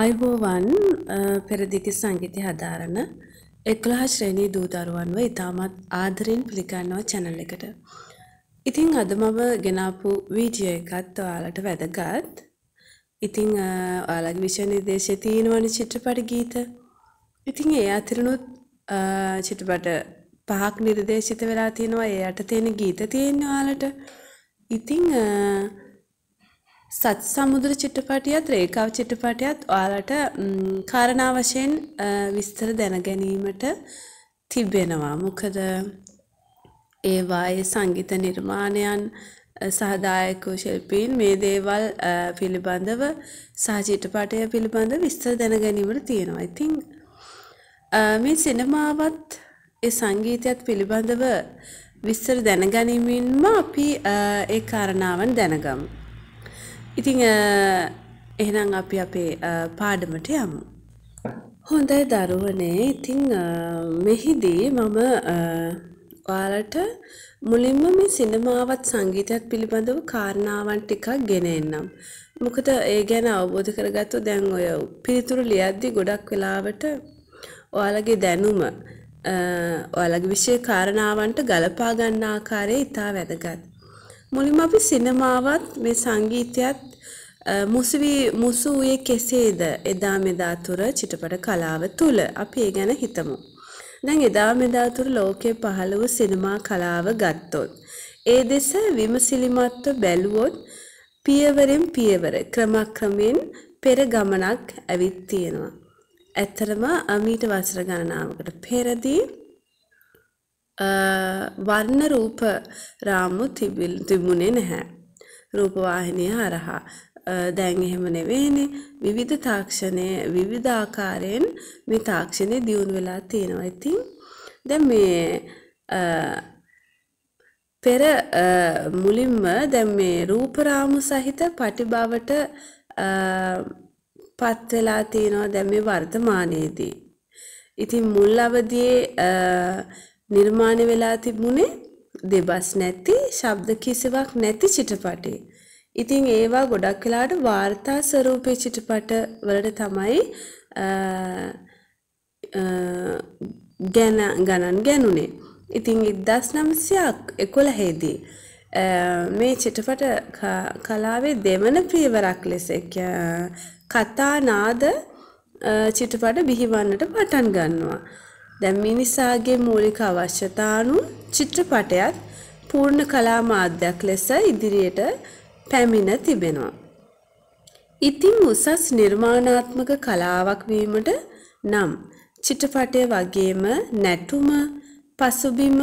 අයිබෝවන් පෙරදිග සංගීතය හදාරන එක්ලා ශ්‍රේණී දූදරුවන්ව ඉතාමත් ආදරෙන් පිළිගන්නවා චැනල් එකට. ඉතිං අද මම ගෙනාපු වීජිය එකත් ඔයාලට වැදගත්. ඉතිං ඔයාලග විෂ නිදේශය තියෙනවන චිත්‍රපට ගීත. ඉතිං ඒ අතිරනුත් චිටපට පහක් නිර්දේශිත වෙලා තියෙනවා ඒ අට තියෙන ගීත තියෙන යාලට. ඉතිං සත් සමුදුර චිත්‍රපටියත් රේකාව චිත්‍රපටියත් ඔයාලට කාරණා වශයෙන් විස්තර දැනගැනීමට තිබෙනවා. මොකද ඒවායේ සංගීත නිර්මාණයන් සහදායකෝ ශිල්පීන් මේ දේවල් පිළිබඳව සහචිත්‍රපටය පිළිබඳ විස්තර දැනගැනීමට තියෙනවා. ඉතින් මේ සිනමාවත් ඒ සංගීතයත් පිළිබඳව විස්තර දැනගැනීමෙන්ම අපි ඒ කාරණාවන් දැනගමු. ඉතිං එහෙනම් අපි අපේ පාඩමට යමු. හොඳයි දරුවනේ ඉතිං මෙහිදී මම ඔයාලට මුලින්ම මේ සිනමාවත් සංගීතයත් පිළිබඳව කාරණාවන් ටිකක් ගෙන එන්නම්. මොකද ඒ ගැන අවබෝධ කරගත්තු දැන් ඔය පිළිතුරු ලියද්දි ගොඩක් වෙලාවට ඔයාලගේ දැනුම ඔයාලගේ විෂය කාරණාවන්ට ගලපා ගන්න ආකාරය ඉතා වැදගත්. මුලින්ම අපි සිනමාවත් මේ සංගීතයත් මුසුවී මුසු වූයේ කෙසේද එදා මෙදා තුර චිත්‍රපට කලාව තුල අපි ඒ ගැන හිතමු. දැන් එදා මෙදා තුර ලෝකයේ පහළ වූ සිනමා කලාව ගත්තොත් ඒ දෙස විමසිලිමත්ව බැලුවොත් පියවරෙන් පියවර ක්‍රමක්‍රමෙන් පෙර ගමනක් ඇවිත් තියෙනවා. ඇත්තරම මීට වසර ගණනාවකට පෙරදී වර්ණ රූප රාමු තිබුණේ නැහැ. රූපවාහිනිය හරහා. දැන් එහෙම නෙවෙයිනේ විවිධ තාක්ෂණය විවිධ ආකාරයෙන් මේ තාක්ෂණය දියුණු වෙලා තියෙනවා. ඉතින් දැන් මේ පෙර මුලින්ම දැන් මේ රූපරාමු සහිත පටිබවට පත් වෙලා තියෙනවා දැන් මේ වර්තමානයේදී. ඉතින් මුල් අවදියේ නිර්මාණය වෙලා තිබුණේ දෙබස් නැති ශබ්ද කිසිවක් නැති චිත්‍රපටි. ඉතින් ඒවා ගොඩක් වෙලාට වාර්තා ස්වරූපී චිත්‍රපට වලට තමයි ගැන ගණන් ගැනුනේ. ඉතින් 1911 දී මේ චිත්‍රපට කලාවේ දෙවන පියවරක් ලෙස කතා නාද චිත්‍රපට බිහිවන්නට පටන් ගන්නවා. දැන් මිනිසාගේ මූලික අවශ්‍යතාණු චිත්‍රපටයත් පූර්ණ කලා මාධ්‍යයක් ලෙස ඉදිරියට පැමිණ තිබෙනවා. ඉතින් උසස් නිර්මාණාත්මක කලාවක් වීමට නම් චිත්‍රපටය වගේම නැටුම, පසුබිම,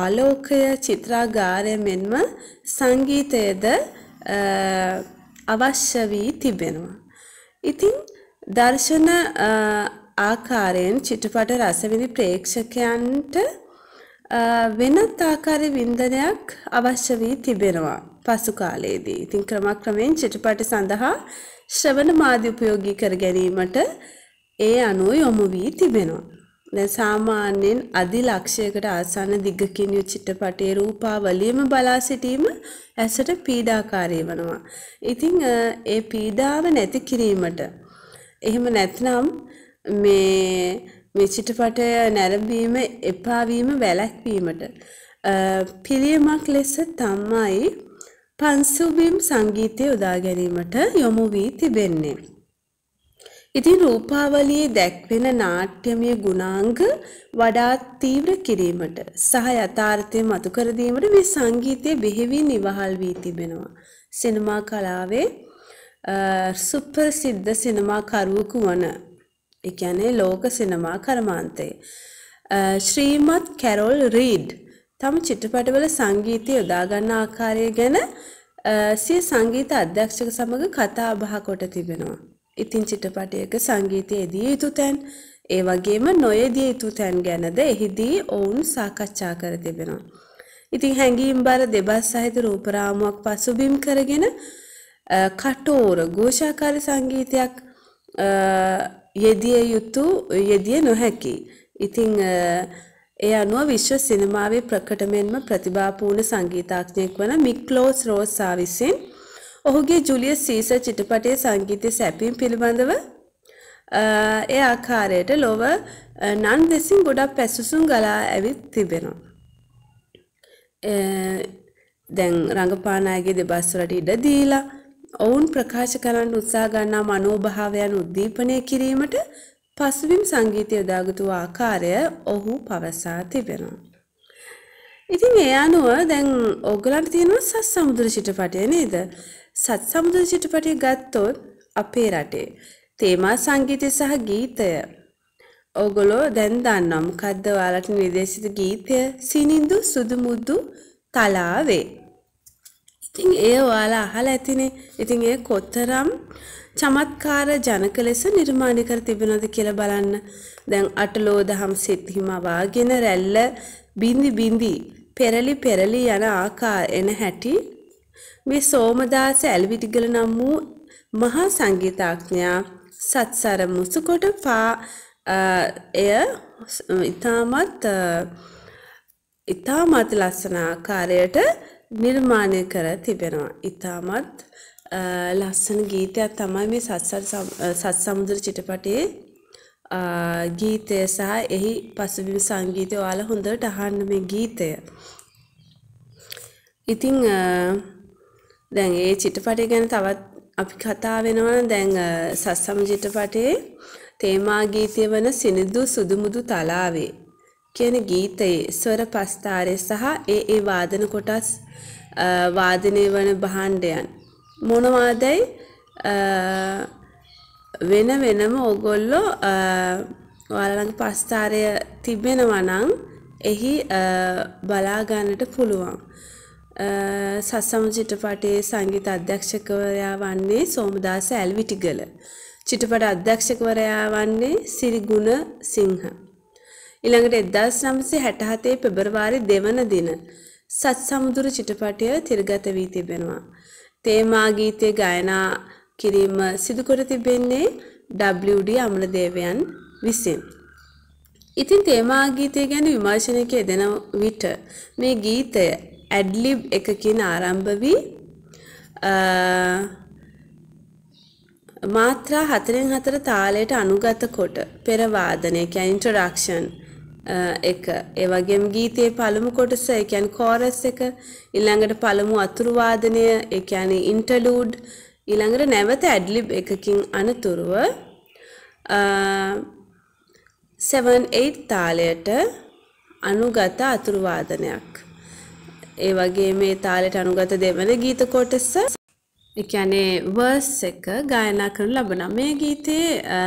ආලෝකය, චිත්‍රාගාරය මෙන්ම සංගීතයද අවශ්‍ය වී තිබෙනවා. ඉතින් දර්ශන ආකාරයෙන් චිත්‍රපට රසවිඳි ප්‍රේක්ෂකයන්ට වෙනත් ආකාරي වින්දනයක් අවශ්‍ය වී තිබෙනවා පසු කාලයේදී. ඉතින් ක්‍රමක්‍රමයෙන් චිත්‍රපට සඳහා ශ්‍රවණ මාධ්‍ය උපයෝගී කර ගැනීමට ඒ අනුව යොමු වී තිබෙනවා. දැන් සාමාන්‍යයෙන් අධි ලක්ෂයකට ආසන්න දිගකින් යුත් චිත්‍රපටයේ රූපාවලියම බලා සිටීම ඇසට පීඩාකාරී වෙනවා. ඉතින් ඒ පීඩාව නැති කිරීමට එහෙම නැත්නම් මේ මේ චිටපටය නැරඹීම එපාවීම වැළැක්වීමට පිළියමක් ලෙස තමයි පන්සුබිම් සංගීතය යොදා ගැනීමට යොමු වී තිබෙන්නේ. ඉතින් රූපාවලියේ දැක්වෙන නාට්‍යමය ගුණාංග වඩාත් තීව්‍ර කිරීමට සහ යථාර්ථය මතු කර දීමට මේ සංගීතය බෙහෙවින් ඉවහල් වී තිබෙනවා. සිනමා කලාවේ සුප්‍රසිද්ධ සිනමා කරුවෙකු වන එකැනේ ලෝක සිනමා කර්මාන්තයේ. ශ්‍රීමත් කැරොල් රීඩ් තම චිත්‍රපටවල සංගීතය යොදාගන්න ආකාරය ගැන සිය සංගීත අධ්‍යක්ෂක සමඟ කතා බහ කොට තිබෙනවා. ඉතින් චිත්‍රපටයක සංගීතයේදී යුතු තැන් ඒ වගේම නොයේදී යුතු තැන් ගැනද එහිදී ඔවුන් සාකච්ඡා කර තිබෙනවා. ඉතින් හැඟීම් බර දෙබස් සහිත රූපරාමුවක් පසුබිම් කරගෙන කටෝර ഘോഷාකාරී සංගීතයක් යෙදිය යුතු යෙදිය නොහැකි. ඉතිං ඒ අනුව විශ්ව සිනමාවේ ප්‍රකටමෙන්ම ප්‍රතිභාපූර්ණ සංගීතඥයෙක් වන මික්ලෝස් රෝසා විසින් ඔහුගේ ජුලියස් සීසර් චිත්‍රපටයේ සංගීතය සැපීම් පිළිබඳව ඒ ආකාරයට ලොව නන් දෙසින් ගොඩක් පැසුසුම් ගලා ඇවිත් තිබෙනවා. දැන් රඟපානාගේ දෙබස්වලට ඉඩ දීලා ඔවුන් ප්‍රකාශ කරන්න උත්සා ගන්නා මනෝභාවයන් උද්දීපනය කිරීමට පසුබිම් සංගීතය යොදාගත් ආකාරය ඔහු පවසා තිබෙනවා. ඉතින් ඒ අනුව දැන් ඔයගලන්ට තියෙනවා සත් සමුද්‍ර චිත්‍රපටය නේද? සත් සමුද්‍ර චිත්‍රපටය ගත්තොත් අපේ රටේ තේමා සංගීතය සහ ගීතය ඕගොලෝ දැන් දන්නවා මොකද්ද ඔයාලට නිර්දේශිත ගීතය සිනිඳු සුදු මුදු තලාවේ ඉතින් ඒ ඔයාලා අහලා ඇතිනේ. ඉතින් ඒ කොතරම් චමත්කාර ජනක ලෙස නිර්මාණය කර තිබෙනවද කියලා බලන්න. දැන් අටලෝ දහම් සිත් හිමවාගෙන රැල්ල බින්දි බින්දි පෙරලි පෙරලි යන ආකාර එන හැටි මේ සෝමදාස ඇලවිටිගල නම් වූ මහා සංගීතඥයා සත්සර මුසුකොට පා එය ඉතාමත් ඉතාමත් ලස්සන ආකාරයට නිර්මාණය කර තිබෙනවා. ඉතාමත් ලස්සන ගීතයක් තමයි මේ සත් සමුදුර චිටපටේ ගීතය සහ එහි පසුබිම් සංගීතය ඔයාලා හොඳට අහන්න මේ ගීතය. ඉතින් දැන් ඒ චිටපටේ ගැන තවත් අපි කතා වෙනවන දැන් සස්සම චිටපටේ තේමා ගීතය වන සිනිදු සුදුමුදු තලාවේ කියන ගීතයේ ස්වර ප්‍රස්ථාරය සහ ඒ ඒ වාදන කොටස් වාදනය වන භාණ්ඩයන් මොනවාදයි වෙන වෙනම ඕගොල්ලෝ ඔයාලඟ ප්‍රස්ථාරය තිබෙනවා නම් එහි බලා ගන්නට පුළුවන්. සස්සම චිත්‍රපටයේ සංගීත අධ්‍යක්ෂකවරයා වන්නේ සෝමදාස ඇල්විටිගල. චිත්‍රපට අධ්‍යක්ෂකවරයා වන්නේ සිරිගුණ සිංහ. ඊළඟට 1967 පෙබරවාරි දෙවන දින සත් සමුදුර චිත්‍රපටය තිරගත වී තිබෙනවා. තේමා ගීතය ගායනා කිරීම සිදු කර තිබෙන්නේ WD අමරදේවයන් විසින්. ඉතින් තේමා ගීතය ගැන විමර්ශනයක යෙදෙන විට මේ ගීතය ඇඩ්ලිබ් එකකින් ආරම්භ වී මාත්‍රා හතරෙන් හතර තාලයට අනුගත කොට පෙරවාදනය කියන්නේ ඉන්ට්‍රොඩක්ෂන් එක ඒ වගේම ගීතයේ පළමු කොටස ඒ කියන්නේ කෝරස් එක ඊළඟට පළමු අතුරු වාදනය ඒ කියන්නේ ඉන්ටර්ලූඩ් ඊළඟට නැවත ඇඩ්ලිබ් එකකින් අනතුරුව 7 8 තාලයට අනුගත අතුරු වාදනයක් ඒ වගේම මේ තාලයට අනුගත දෙවන ගීත කොටස එකනේ වර්ස් එක ගායනා කරනු ලබන මේ ගීතයේ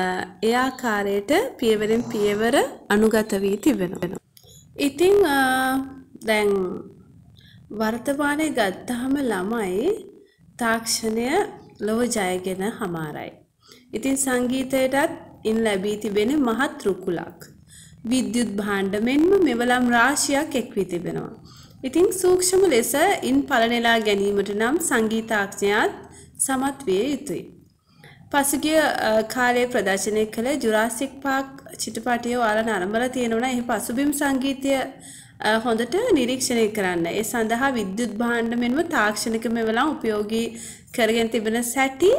ඒ ආකාරයට පියවරෙන් පියවර අනුගත වී තිබෙනවා. ඉතින් දැන් වර්තමානයේ ගත්තාම ළමයි තාක්ෂණය ලොව ජයගෙන හමාරයි. ඉතින් සංගීතයටත් ඉන් ලැබී තිබෙන මහත් රුකුලක්. විද්‍යුත් භාණ්ඩ මෙන්ම මෙවලම් රාශියක් එක් වී තිබෙනවා. ඉතිං සූක්ෂම ලෙස ඉන් පලනෙලා ගැනීමට නම් සංගීතාක්ෂයාත් සමත් විය යුතුයි. පසුගිය කාලයේ ප්‍රදර්ශනය කළ ජුරාසික් පාක් චිත්‍රපටය ඔයාලා නරඹලා තියෙනවා එහි පසුබිම් සංගීතය හොඳට නිරීක්ෂණය කරන්න. ඒ සඳහා විද්‍යුත් භාණ්ඩ මෙන්ම තාක්ෂණික මෙවලම් උපයෝගී කරගෙන තිබෙන සැටි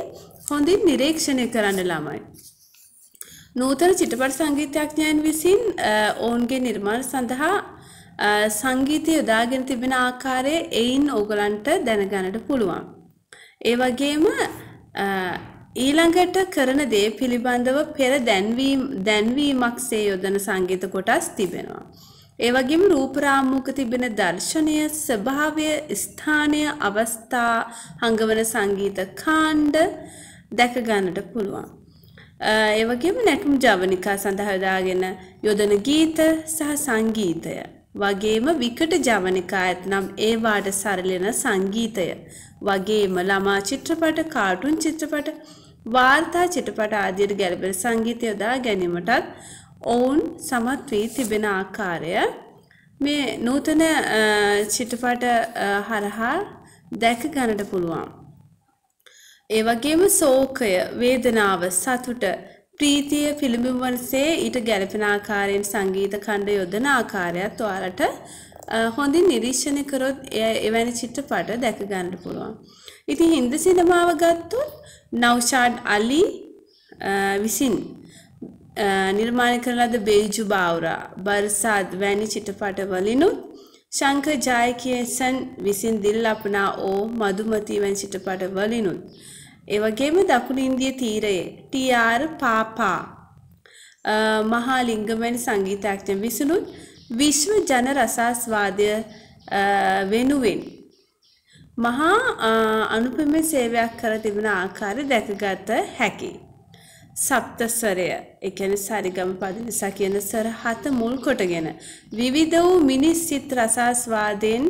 හොඳින් නිරීක්ෂණය කරන්න ළමයි. නූතන චිත්‍රපට සංගීතඥයන් විසින් ඔවුන්ගේ නිර්මාණ සඳහා සංගීතය යොදාගෙන තිබෙන ආකාරය එයින් ඕගලන්ට දැනගන්නට පුළුවන්. ඒ වගේම ඊළඟට කරන දේ පිළිබඳව පෙර දැන්වීම දැන්වීමක්සේ යොදන සංගීත කොටස් තිබෙනවා. ඒ වගේම රූපරාමුක තිබෙන දර්ශනය, ස්වභාවය, ස්ථානය, අවස්ථා හංගවන සංගීත කාණ්ඩ දැක ගන්නට පුළුවන්. ඒ වගේම නැටුම් ජවනිකා සඳහා දාගෙන යොදන ගීත සහ සංගීතය වගේම විකට ජවනිකා ඇතනම් ඒ වාට සරලෙන සංගීතය වගේම ළමා චිත්‍රපට කාටුන් චිත්‍රපට වාර්තා චිත්‍රපට ආදියට ගැළපෙන සංගීතය යොදා ගැනීමටත් ඔවුන් සමත් වී තිබෙන ආකාරය මේ නූතන චිත්‍රපට හරහා දැක ගන්නට පුළුවන්. ඒ වගේම ශෝකය, වේදනාව, සතුට, ප්‍රීතිය පිළිඹිඹුවන්සේ ඊට ගැළපෙන ආකාරයෙන් සංගීත ඛණ්ඩ යොදන ආකාරයත් ඔයාලට හොඳින් නිරීක්ෂණය කරොත් එය එවැනි චිත්‍රපට දැක ගන්න පුළුවන්. ඉතින් හින්දි සිනමාව ගත්තොත් නෞෂාඩ් අලි විසින් නිර්මාණය කරන ලද බේජු බාවුරා, බර්සාද් වැනි චිත්‍රපට වලිනුත් ශංකර් ජයකියසන් විසින් දිල්ලපනා ඕ මදුමති වැනි චිත්‍රපට වලිනුත් ඒ වගේම දකුණු ඉන්දිය තීරයේ ටී ආර් පාපා මහා ලිංගමෙන් සංගීතඥ විසිනුත් විශ්ව ජන රසාස්වාදය වෙනුවෙන් මහා අනුපම සේවයක් කර තිබෙන ආකාරය දැකගත හැකි. සප්තස්වරය එකන සරිගම පදනිසා කියන සර හත මුල් කොටගෙන. විවිධ වූ මිනිස් සිත් රසාස්වාදයෙන්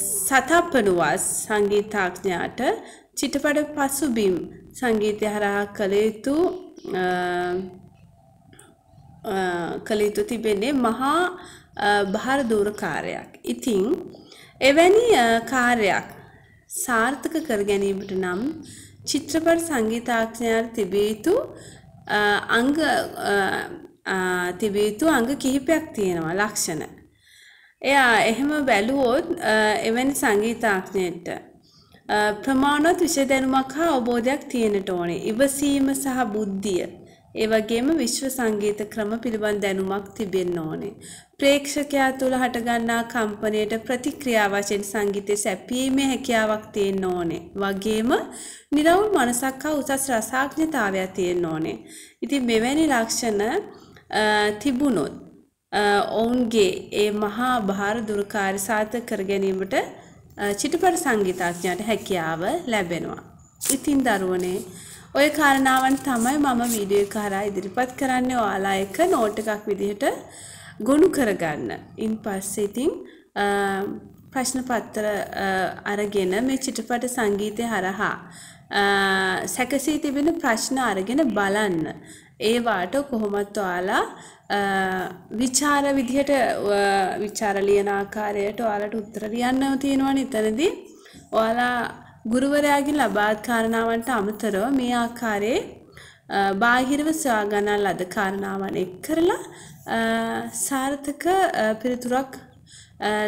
සතපනුවස් සංගීතාඥාට චිටපඩ පසුබිම් සංගීතය හරහා කළ යුතු කළ යුතු තිබෙන්නේ මහා භාරදූර කාර්යයක්. ඉතිං එවැනි කාර්යක් සාර්ථක කර ගැනීමට නම් චිත්‍රපට සංගීතාක්ෂණයට තිබිය යුතු අංග තිබිය යුතු අංග කිහිපයක් තියෙනවා ලක්ෂණ. එයා එහෙම බැලුවොත් එවැනි සංගීතාක්ෂණයට ප්‍රමාණවත් විෂය දැනුමක් හා අවබෝධයක් තියෙනට ඕනේ. ඉවසීම සහ බුද්ධිය. ඒ වගේම විශ්ව සංගීත ක්‍රම පිළිබඳ දැනුමක් තිබෙන්න ඕනේ. ප්‍රේක්ෂකයා තුළ හටගන්නා කම්පනයට ප්‍රතික්‍රියා වශයෙන් සංගීතය සැපීමේ හැකියාවක් තියෙන්න ඕනේ. වගේම නිරවුල් මනසක් හා උසස් රසාඥතාවයක් තියෙන්න ඕනේ. ඉතින් මෙවැනි ලක්ෂණ තිබුණොත් ඔවුන්ගේ ඒ මහා භාර දුරකාරී සාර්ථක කර ගැනීමට චිටපට සංගීතඥයාට හැකියාව ලැබෙනවා. ඉතින් දරුවනේ ඔය කාරණාවන් තමයි මම වීඩියෝ එක හරහා ඉදිරිපත් කරන්නේ ඔයාලා එක නෝට් එකක් විදිහට ගොනු කරගන්න. ඉන් පස්සේ ඉතින් ප්‍රශ්න පත්‍ර අරගෙන මේ චිත්‍රපට සංගීතය හරහා සැකසී තිබෙන ප්‍රශ්න අරගෙන බලන්න. ඒවාට කොහොමත් ඔයාලා විචාර විදිහට විචාර ලියන ආකාරයට ඔයාලට උත්තර ලියන්නව තියෙනවා නිතනදී. ඔයාලා ගුරුවරයාගෙන් ලබාත් කාරණාවන්ට අමතරව මේ ආකාරයේ බාහිරව සොයා ගන්නා ලද කාරණාවන් එක් කරලා සාර්ථක පිළිතුරක්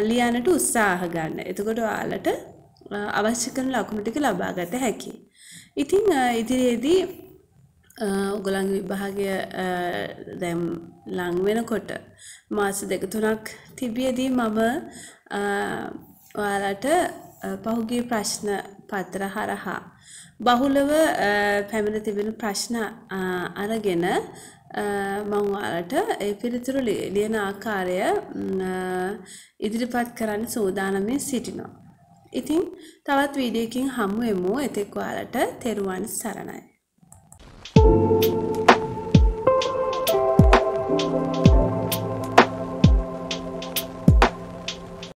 ලියන්නට උත්සාහ ගන්න. එතකොට ඔයාලට අවශ්‍ය කරන ලකුණු ටික ලබා ගත හැකියි. ඉතින් ඉදිරියේදී ඔගොලන්ගේ විභාගය දැම් ලං වෙනකොට මාස දෙක තුනක් තිබියදී මම ඔයාලට පහුගිය ප්‍රශ්න පත්‍ර හරහා. බහුලව පැමිණ තිබෙන ප්‍රශ්න අරගෙන මංවාලට පිළිතුරු ලියන ආකාරය ඉදිරිපත් කරන්න සූදානමින් සිටිනවා. ඉතින් තවත් වීඩියකින් හමුුවමෝ එතෙක් වාලට තෙරුවන් සරණයි. Thank you.